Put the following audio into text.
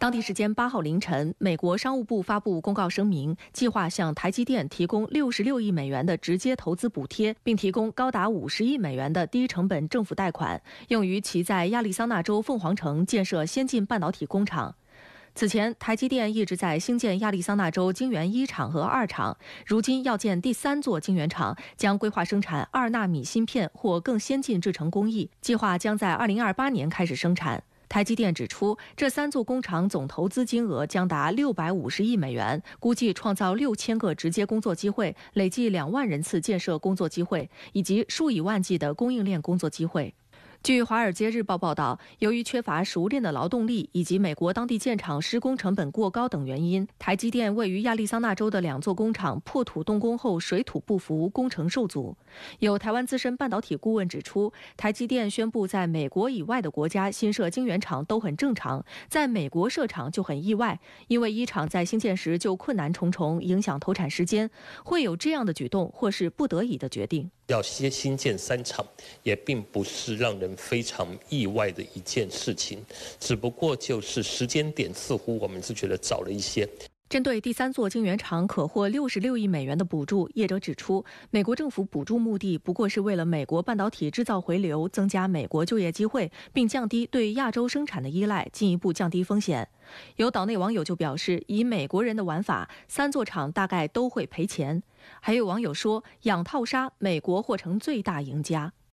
当地时间八号凌晨，美国商务部发布公告声明，计划向台积电提供六十六亿美元的直接投资补贴，并提供高达五十亿美元的低成本政府贷款，用于其在亚利桑那州凤凰城建设先进半导体工厂。此前，台积电一直在兴建亚利桑那州晶圆一厂和二厂，如今要建第三座晶圆厂，将规划生产二纳米芯片或更先进制程工艺，计划将在二零二八年开始生产。台积电指出，这三座工厂总投资金额将达六百五十亿美元，估计创造六千个直接工作机会，累计两万人次建设工作机会，以及数以万计的供应链工作机会。据《华尔街日报》报道，由于缺乏熟练的劳动力以及美国当地建厂施工成本过高等原因，台积电位于亚利桑那州的两座工厂破土动工后水土不服，工程受阻。有台湾资深半导体顾问指出，台积电宣布在美国以外的国家新设晶圆厂都很正常，在美国设厂就很意外，因为一厂在兴建时就困难重重，影响投产时间，会有这样的举动或是不得已的决定。要先新建三厂，也并不是让人非常意外的一件事情，只不过就是时间点似乎我们是觉得早了一些。针对第三座晶圆厂可获六十六亿美元的补助，业者指出，美国政府补助目的不过是为了美国半导体制造回流，增加美国就业机会，并降低对亚洲生产的依赖，进一步降低风险。有岛内网友就表示，以美国人的玩法，三座厂大概都会赔钱。还有网友说，养套杀，美国或成最大赢家。